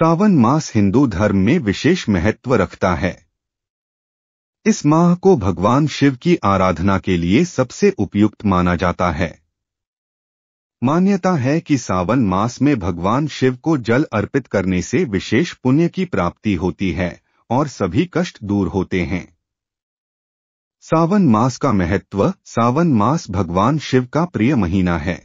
सावन मास हिंदू धर्म में विशेष महत्व रखता है इस माह को भगवान शिव की आराधना के लिए सबसे उपयुक्त माना जाता है मान्यता है कि सावन मास में भगवान शिव को जल अर्पित करने से विशेष पुण्य की प्राप्ति होती है और सभी कष्ट दूर होते हैं सावन मास का महत्व सावन मास भगवान शिव का प्रिय महीना है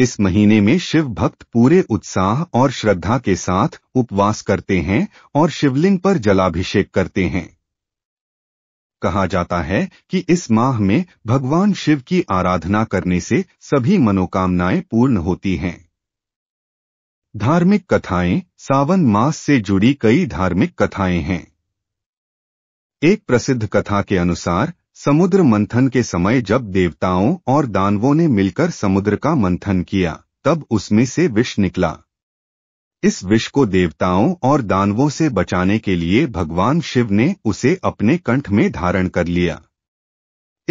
इस महीने में शिव भक्त पूरे उत्साह और श्रद्धा के साथ उपवास करते हैं और शिवलिंग पर जलाभिषेक करते हैं कहा जाता है कि इस माह में भगवान शिव की आराधना करने से सभी मनोकामनाएं पूर्ण होती हैं धार्मिक कथाएं सावन मास से जुड़ी कई धार्मिक कथाएं हैं एक प्रसिद्ध कथा के अनुसार समुद्र मंथन के समय जब देवताओं और दानवों ने मिलकर समुद्र का मंथन किया तब उसमें से विष निकला इस विष को देवताओं और दानवों से बचाने के लिए भगवान शिव ने उसे अपने कंठ में धारण कर लिया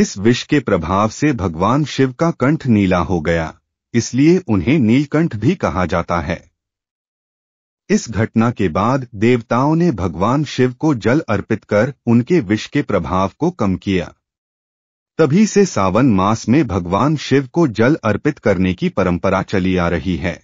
इस विष के प्रभाव से भगवान शिव का कंठ नीला हो गया इसलिए उन्हें नीलकंठ भी कहा जाता है इस घटना के बाद देवताओं ने भगवान शिव को जल अर्पित कर उनके विष के प्रभाव को कम किया तभी से सावन मास में भगवान शिव को जल अर्पित करने की परंपरा चली आ रही है